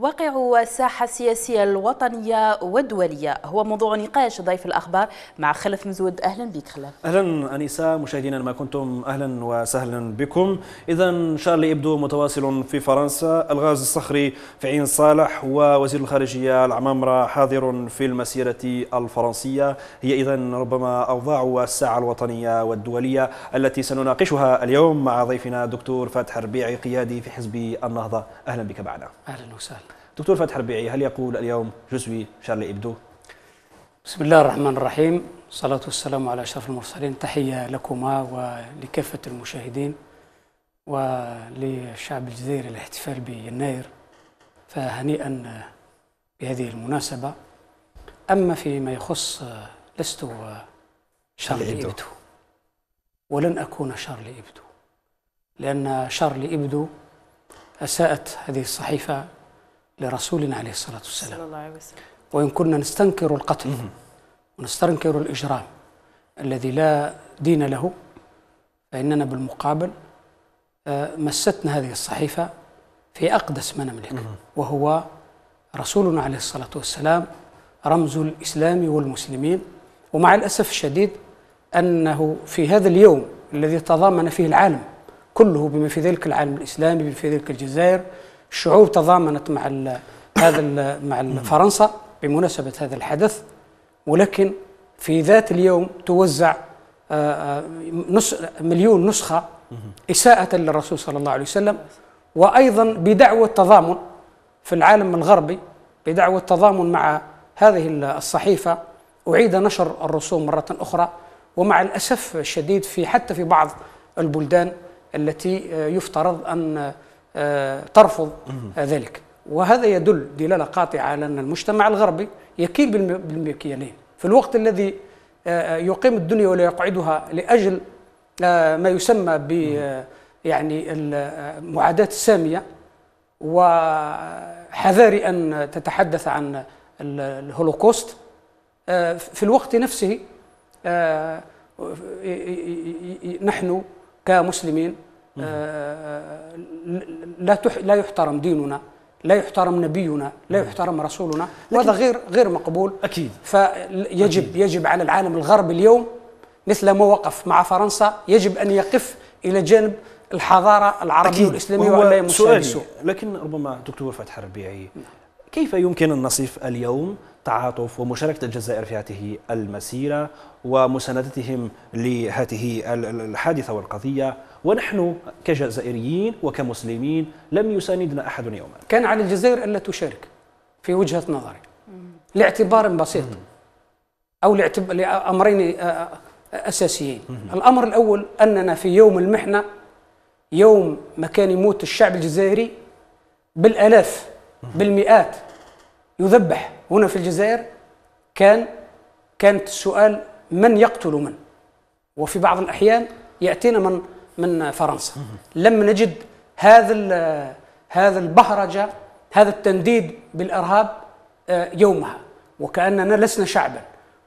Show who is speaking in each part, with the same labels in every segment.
Speaker 1: واقع الساحة السياسية الوطنية والدولية هو موضوع نقاش ضيف الأخبار مع خلف مزود أهلا بك خلف أهلا أنيسة مشاهدينا ما كنتم أهلا وسهلا بكم إذا شارلي إبدو متواصل في فرنسا الغاز الصخري في عين صالح ووزير الخارجية العمامرة حاضر في المسيرة الفرنسية هي إذا ربما أوضاع الساعة الوطنية والدولية التي سنناقشها اليوم مع ضيفنا دكتور فتح ربيعي قيادي في حزب النهضة أهلا بك معنا أهلا وسهلا دكتور فتح ربيعي هل يقول اليوم جزوي شارلي إبدو؟
Speaker 2: بسم الله الرحمن الرحيم الصلاة والسلام على أشرف المرسلين تحية لكما ولكافة المشاهدين وللشعب الجزائري الاحتفال بيناير فهنيئا بهذه المناسبة أما فيما يخص لست شارلي إبدو ولن أكون شارلي إبدو لأن شارلي إبدو أساءت هذه الصحيفة لرسولنا عليه الصلاة والسلام صلى الله عليه وسلم وإن كنا نستنكر القتل ونستنكر الإجرام الذي لا دين له فإننا بالمقابل آه، مستنا هذه الصحيفة في أقدس ما نملك وهو رسولنا عليه الصلاة والسلام رمز الإسلام والمسلمين ومع الأسف الشديد أنه في هذا اليوم الذي تضامن فيه العالم كله بما في ذلك العالم الإسلامي بما في ذلك الجزائر الشعوب تضامنت مع هذا مع فرنسا بمناسبة هذا الحدث ولكن في ذات اليوم توزع آه، آه، نص مليون نسخة إساءة للرسول صلى الله عليه وسلم وأيضا بدعوة تضامن في العالم الغربي بدعوة تضامن مع هذه الصحيفة أعيد نشر الرسوم مرة أخرى ومع الأسف الشديد في حتى في بعض البلدان التي آه، يفترض أن ترفض ذلك وهذا يدل دلالة قاطعة على أن المجتمع الغربي يكيل بالمكيالين في الوقت الذي آه، آه، يقيم الدنيا ولا يقعدها لأجل آه، ما يسمى ب يعني المعاداة السامية وحذاري أن تتحدث عن الهولوكوست في الوقت نفسه نحن كمسلمين آه، لا تح لا يحترم ديننا لا يحترم نبينا لا يحترم رسولنا وهذا غير غير مقبول اكيد فيجب أكيد. يجب على العالم الغربي اليوم مثل ما وقف مع فرنسا يجب ان يقف الى جانب الحضاره العربيه أكيد. والاسلاميه ولا سؤالي سوء.
Speaker 1: لكن ربما دكتور فتح الربيعي كيف يمكن ان نصف اليوم تعاطف ومشاركة الجزائر في هذه المسيرة ومساندتهم لهذه الحادثة والقضية ونحن كجزائريين
Speaker 2: وكمسلمين لم يساندنا أحد يوما كان على الجزائر ألا تشارك في وجهة نظري لاعتبار بسيط أو لأمرين أساسيين الأمر الأول أننا في يوم المحنة يوم ما كان يموت الشعب الجزائري بالآلاف بالمئات يذبح هنا في الجزائر كان كانت السؤال من يقتل من وفي بعض الأحيان يأتينا من من فرنسا لم نجد هذا هذا البهرجه هذا التنديد بالارهاب آه، يومها وكاننا لسنا شعبا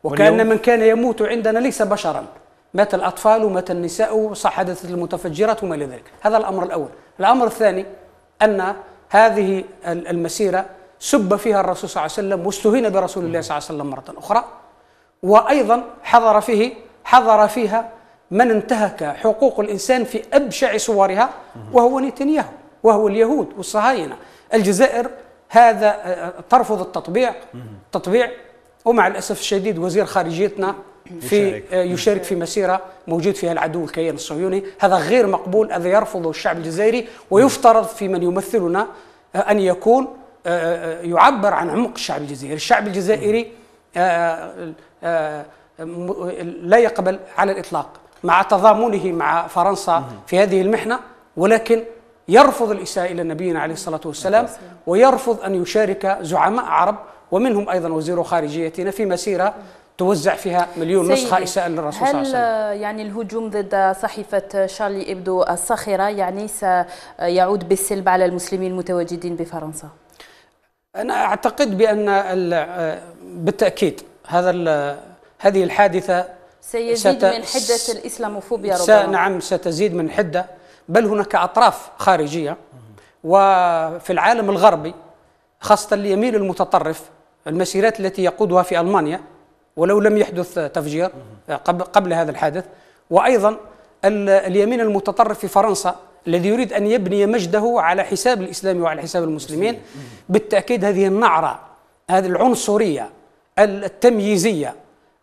Speaker 2: وكان من كان يموت عندنا ليس بشرا مات الاطفال ومات النساء وصح حدثت المتفجرات وما الى ذلك هذا الامر الاول الامر الثاني ان هذه المسيره سب فيها الرسول صلى الله عليه وسلم واستهين برسول الله صلى الله عليه وسلم مره اخرى وايضا حضر فيه حضر فيها من انتهك حقوق الإنسان في أبشع صورها وهو نتنياهو وهو اليهود والصهاينة الجزائر هذا آه، آه، ترفض التطبيع تطبيع ومع الأسف الشديد وزير خارجيتنا في آه، يشارك في مسيرة موجود فيها العدو الكيان الصهيوني هذا غير مقبول هذا يرفضه الشعب الجزائري ويفترض في من يمثلنا أن يكون يعبر عن عمق الشعب الجزائري الشعب الجزائري لا يقبل على الإطلاق مع تضامنه مع فرنسا في هذه المحنة ولكن يرفض الإساءة إلى نبينا عليه الصلاة والسلام ويرفض أن يشارك زعماء عرب ومنهم أيضا وزير خارجيتنا في مسيرة توزع فيها مليون نسخة إساءة للرسول صلى الله عليه وسلم هل
Speaker 1: آه، يعني الهجوم ضد صحيفة شارلي إبدو الصاخرة يعني سيعود بالسلب على المسلمين المتواجدين بفرنسا
Speaker 2: أنا أعتقد بأن آه، بالتأكيد هذا هذه الحادثة سيزيد من حدة
Speaker 1: الإسلاموفوبيا ربما نعم
Speaker 2: ستزيد من حدة بل هناك أطراف خارجية وفي العالم الغربي خاصة اليمين المتطرف المسيرات التي يقودها في ألمانيا ولو لم يحدث تفجير قبل هذا الحادث وأيضا اليمين المتطرف في فرنسا الذي يريد أن يبني مجده على حساب الإسلام وعلى حساب المسلمين بالتأكيد هذه النعرة هذه العنصرية التمييزية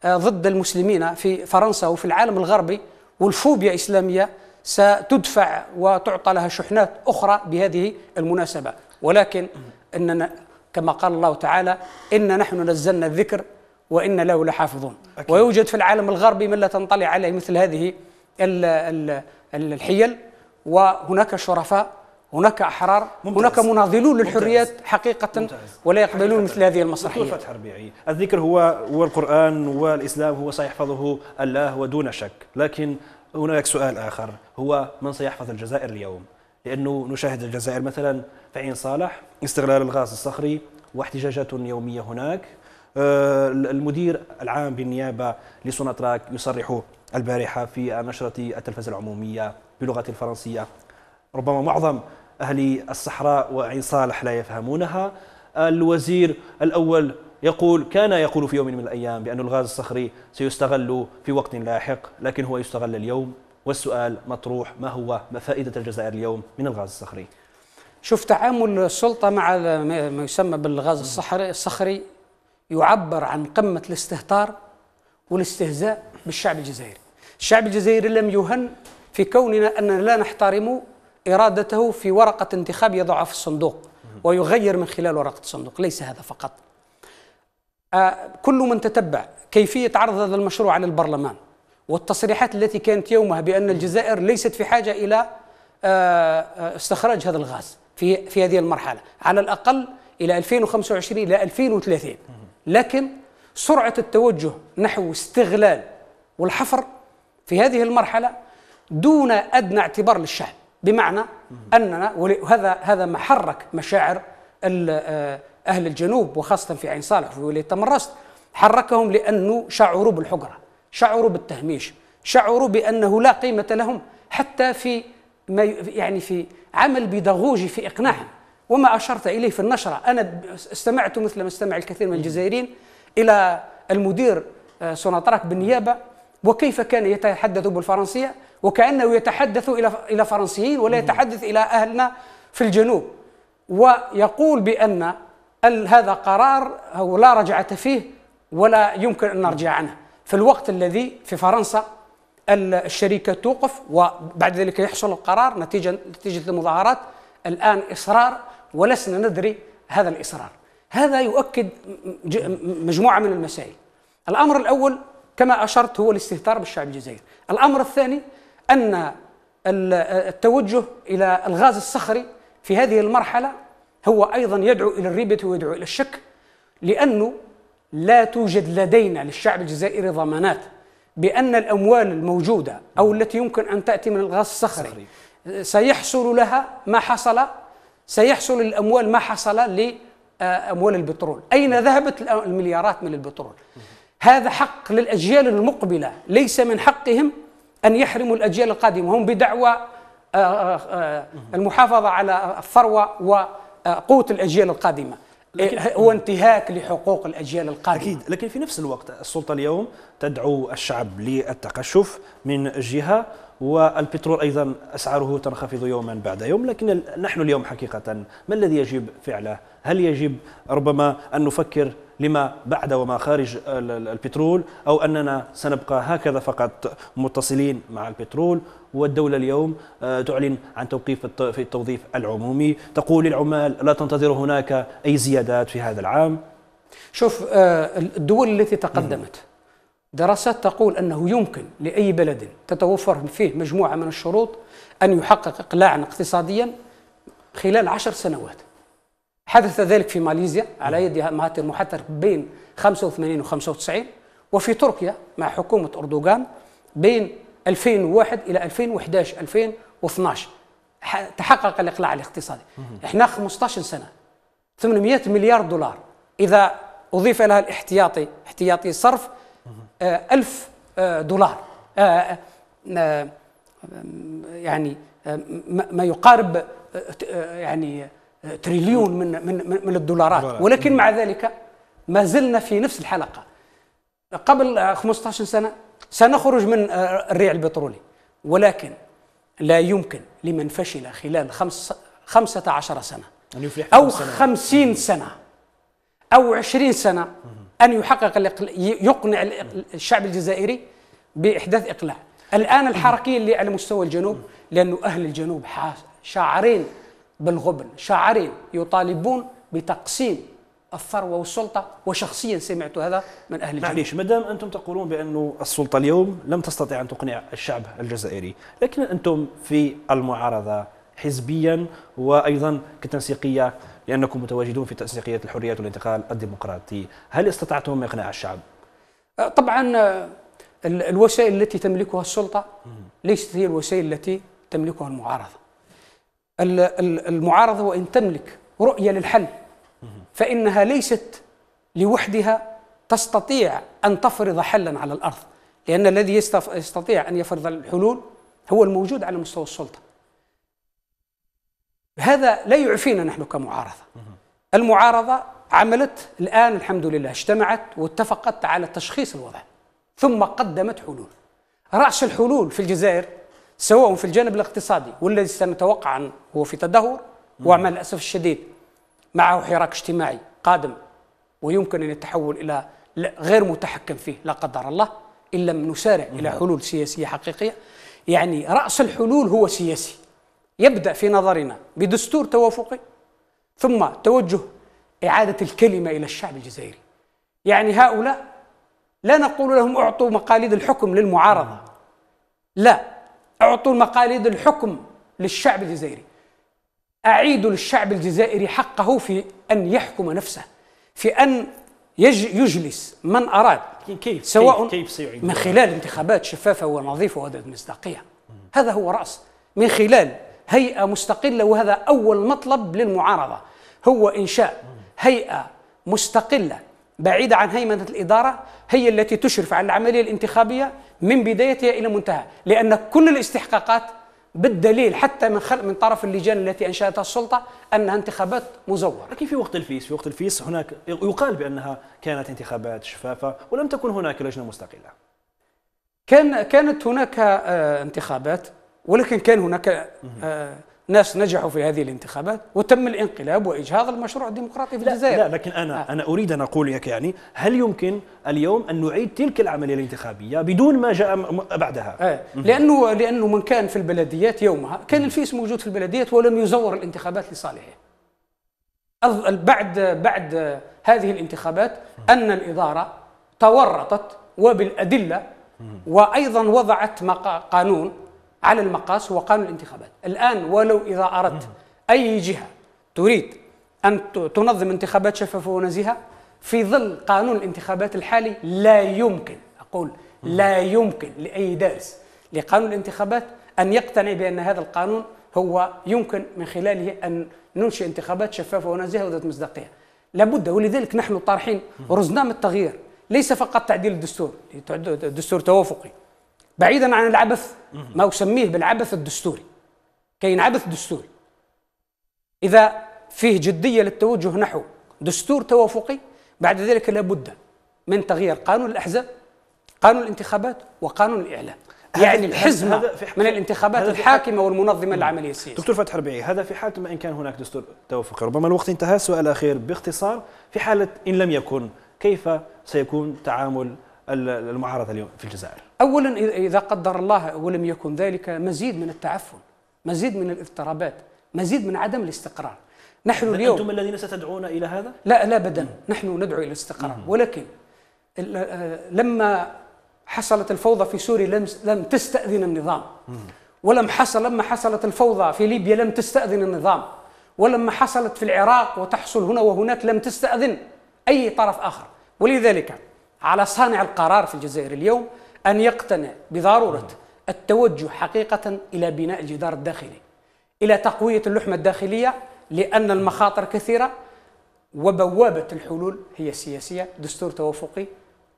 Speaker 2: آه، ضد المسلمين في فرنسا وفي العالم الغربي والفوبيا الإسلامية ستدفع وتعطى لها شحنات أخرى بهذه المناسبة ولكن أننا كما قال الله تعالى إن نحن نزلنا الذكر وإن له لحافظون أكيد. ويوجد في العالم الغربي من لا تنطلع عليه مثل هذه الحيل وهناك شرفاء هناك احرار ممتاز. هناك مناضلون للحريات ممتاز. حقيقه ممتاز. ولا يقبلون مثل هذه المسرحيه
Speaker 1: ربيعي الذكر هو والقران والاسلام هو سيحفظه الله ودون شك لكن هناك سؤال اخر هو من سيحفظ الجزائر اليوم لانه نشاهد الجزائر مثلا في عين صالح استغلال الغاز الصخري واحتجاجات يوميه هناك آه، المدير العام بالنيابه لسوناتراك يصرح البارحه في نشره التلفزه العموميه بلغه الفرنسيه ربما معظم أهل الصحراء وعين صالح لا يفهمونها الوزير الأول يقول كان يقول في يوم من الأيام بأن الغاز الصخري سيستغل في وقت لاحق لكن هو يستغل اليوم والسؤال مطروح ما هو ما فائدة الجزائر اليوم من الغاز الصخري
Speaker 2: شوف تعامل السلطة مع ما يسمى بالغاز الصخري, الصخري يعبر عن قمة الاستهتار والاستهزاء بالشعب الجزائري الشعب الجزائري لم يهن في كوننا أننا لا نحترم إرادته في ورقة انتخاب يضعها في الصندوق ويغير من خلال ورقة الصندوق ليس هذا فقط آه، كل من تتبع كيفية عرض هذا المشروع على البرلمان والتصريحات التي كانت يومها بأن الجزائر ليست في حاجة إلى آه، آه، استخراج هذا الغاز في في هذه المرحلة على الأقل إلى 2025 إلى 2030 لكن سرعة التوجه نحو استغلال والحفر في هذه المرحلة دون أدنى اعتبار للشعب بمعنى اننا وهذا هذا ما حرك مشاعر آه، اهل الجنوب وخاصه في عين صالح وفي ولايه تمرست حركهم لانه شعروا بالحقره، شعروا بالتهميش، شعروا بانه لا قيمه لهم حتى في ما يعني في عمل بيداغوجي في اقناعهم وما اشرت اليه في النشره انا استمعت مثل ما استمع الكثير من الجزائريين الى المدير آه، سوناطراك بالنيابه وكيف كان يتحدث بالفرنسية وكأنه يتحدث إلى إلى فرنسيين ولا يتحدث إلى أهلنا في الجنوب ويقول بأن هذا قرار لا رجعة فيه ولا يمكن أن نرجع عنه في الوقت الذي في فرنسا الشركة توقف وبعد ذلك يحصل القرار نتيجة نتيجة المظاهرات الآن إصرار ولسنا ندري هذا الإصرار هذا يؤكد مجموعة من المسائل الأمر الأول كما اشرت هو الاستهتار بالشعب الجزائري. الامر الثاني ان التوجه الى الغاز الصخري في هذه المرحله هو ايضا يدعو الى الريبه ويدعو الى الشك لانه لا توجد لدينا للشعب الجزائري ضمانات بان الاموال الموجوده او التي يمكن ان تاتي من الغاز الصخري سيحصل لها ما حصل سيحصل الأموال ما حصل لاموال البترول، اين ذهبت المليارات من البترول؟ هذا حق للأجيال المقبلة ليس من حقهم أن يحرموا الأجيال القادمة هم بدعوى آه، آه، آه، المحافظة على الثروة وقوة الأجيال القادمة هو انتهاك لحقوق
Speaker 1: الاجيال القادمه اكيد لكن في نفس الوقت السلطه اليوم تدعو الشعب للتقشف من جهه والبترول ايضا اسعاره تنخفض يوما بعد يوم لكن نحن اليوم حقيقه ما الذي يجب فعله هل يجب ربما ان نفكر لما بعد وما خارج البترول أو أننا سنبقى هكذا فقط متصلين مع البترول والدولة اليوم آه، تعلن عن توقيف في التوظيف العمومي تقول للعمال لا تنتظر هناك أي زيادات في هذا العام شوف
Speaker 2: آه، الدول التي تقدمت دراسات تقول أنه يمكن لأي بلد تتوفر فيه مجموعة من الشروط أن يحقق إقلاعا اقتصاديا خلال عشر سنوات حدث ذلك في ماليزيا على يد مهاتير محتر بين 85 و 95 وفي تركيا مع حكومة أردوغان بين 2001 إلى 2011 2012 تحقق الإقلاع الاقتصادي احنا 15 سنة 800 مليار دولار إذا أضيف لها الاحتياطي احتياطي صرف 1000 آه، آه، دولار آه، يعني ما يقارب يعني تريليون من من من الدولارات ولكن مع ذلك ما زلنا في نفس الحلقه قبل 15 آه، سنه سنخرج من آه، الريع البترولي ولكن لا يمكن لمن فشل خلال خمس 15 سنة أن يفلح أو سنة. 50 سنة أو 20 سنة أن يحقق يقنع الشعب الجزائري بإحداث إقلاع الآن الحركية اللي على مستوى الجنوب لأنه أهل الجنوب شاعرين بالغبن شاعرين يطالبون بتقسيم الثروه والسلطه وشخصيا سمعت هذا من اهل الجزائر معليش
Speaker 1: مدام انتم تقولون بأن السلطه اليوم لم تستطع ان تقنع الشعب الجزائري لكن انتم في المعارضه حزبيا وايضا كتنسيقيه لانكم متواجدون في تنسيقيه الحريات والانتقال الديمقراطي
Speaker 2: هل استطعتم اقناع الشعب أه، طبعا الوسائل التي تملكها السلطه ليست هي الوسائل التي تملكها المعارضه المعارضة وإن تملك رؤية للحل فإنها ليست لوحدها تستطيع أن تفرض حلا على الأرض لأن الذي يستطيع أن يفرض الحلول هو الموجود على مستوى السلطة هذا لا يعفينا نحن كمعارضة المعارضة عملت الآن الحمد لله اجتمعت واتفقت على تشخيص الوضع ثم قدمت حلول رأس الحلول في الجزائر سواء في الجانب الاقتصادي والذي سنتوقع ان هو في تدهور ومع الأسف الشديد معه حراك اجتماعي قادم ويمكن أن يتحول إلى غير متحكم فيه لا قدر الله إن لم نسارع إلى حلول سياسية حقيقية يعني رأس الحلول هو سياسي يبدأ في نظرنا بدستور توافقي ثم توجه إعادة الكلمة إلى الشعب الجزائري يعني هؤلاء لا نقول لهم أعطوا مقاليد الحكم للمعارضة لا أعطوا مقاليد الحكم للشعب الجزائري أعيدوا للشعب الجزائري حقه في أن يحكم نفسه في أن يجلس من أراد كيف سواء
Speaker 1: كيف سيعيد من خلال
Speaker 2: انتخابات شفافة ونظيفة وذات مصداقية هذا هو رأس من خلال هيئة مستقلة وهذا أول مطلب للمعارضة هو إنشاء هيئة مستقلة بعيدة عن هيمنة الإدارة هي التي تشرف على العملية الانتخابية من بدايتها الى منتهى لان كل الاستحقاقات بالدليل حتى من خل... من طرف اللجان التي انشاتها السلطه انها انتخابات مزوره. لكن في وقت الفيس في وقت الفيس هناك يقال بانها كانت انتخابات شفافه ولم تكن هناك لجنه مستقله. كان كانت هناك آه، انتخابات ولكن كان هناك آه، ناس نجحوا في هذه الانتخابات وتم الانقلاب واجهاض المشروع الديمقراطي في لا الجزائر لا لكن انا آه. انا اريد ان اقول لك يعني
Speaker 1: هل يمكن اليوم ان نعيد تلك العمليه الانتخابيه بدون ما جاء بعدها
Speaker 2: آه. لانه لانه من كان في البلديات يومها كان الفيس موجود في البلديات ولم يزور الانتخابات لصالحه بعد بعد هذه الانتخابات ان الاداره تورطت وبالادله وايضا وضعت قانون على المقاس هو قانون الانتخابات الآن ولو إذا أردت أي جهة تريد أن تنظم انتخابات شفافة ونزيهة في ظل قانون الانتخابات الحالي لا يمكن أقول لا يمكن لأي دارس لقانون الانتخابات أن يقتنع بأن هذا القانون هو يمكن من خلاله أن ننشئ انتخابات شفافة ونزيهة وذات مصداقية لابد ولذلك نحن طارحين رزنام التغيير ليس فقط تعديل الدستور دستور توافقي بعيدا عن العبث ما أسميه بالعبث الدستوري كاين عبث دستوري إذا فيه جدية للتوجه نحو دستور توافقي بعد ذلك لابد من تغيير قانون الأحزاب قانون الانتخابات وقانون الإعلام يعني الحزمة من الانتخابات الحاكمة والمنظمة للعملية السياسية دكتور فتح ربيعي هذا في حالة ما إن
Speaker 1: كان هناك دستور توافقي ربما الوقت انتهى سؤال أخير باختصار في حالة إن لم يكن كيف سيكون تعامل المعارضه اليوم في الجزائر؟
Speaker 2: اولا اذا قدر الله ولم يكن ذلك مزيد من التعفن، مزيد من الاضطرابات، مزيد من عدم الاستقرار. نحن اليوم انتم الذين ستدعون الى هذا؟ لا لا ابدا، نحن ندعو الى الاستقرار، ولكن آه، لما حصلت الفوضى في سوريا لم لم تستاذن النظام. ولم حصل لما حصلت الفوضى في ليبيا لم تستاذن النظام. ولما حصلت في العراق وتحصل هنا وهناك لم تستاذن اي طرف اخر، ولذلك على صانع القرار في الجزائر اليوم أن يقتنع بضرورة التوجه حقيقة إلى بناء الجدار الداخلي إلى تقوية اللحمة الداخلية لأن المخاطر كثيرة وبوابة الحلول هي السياسية دستور توافقي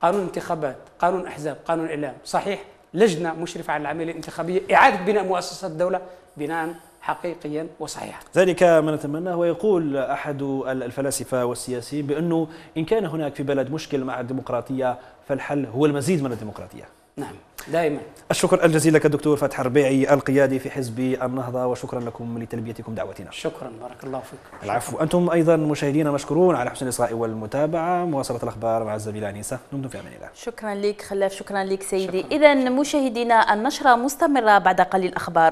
Speaker 2: قانون انتخابات قانون أحزاب قانون إعلام صحيح لجنة مشرفة على العملية الانتخابية إعادة بناء مؤسسات الدولة بناء حقيقيا وصحيحا
Speaker 1: ذلك ما نتمناه ويقول أحد الفلاسفة والسياسيين بأنه إن كان هناك في بلد مشكل مع الديمقراطية فالحل هو المزيد من الديمقراطية نعم دائما الشكر الجزيل لك الدكتور فتح ربيعي القيادي في حزب النهضة وشكرا لكم لتلبيتكم دعوتنا شكرا بارك الله فيك العفو أنتم أيضا مشاهدينا مشكورون على حسن الإصغاء والمتابعة مواصلة الأخبار مع الزميلة أنيسة دمتم في أمان الله شكرا لك خلاف شكرا لك سيدي إذا مشاهدينا النشرة مستمرة بعد قليل أخبار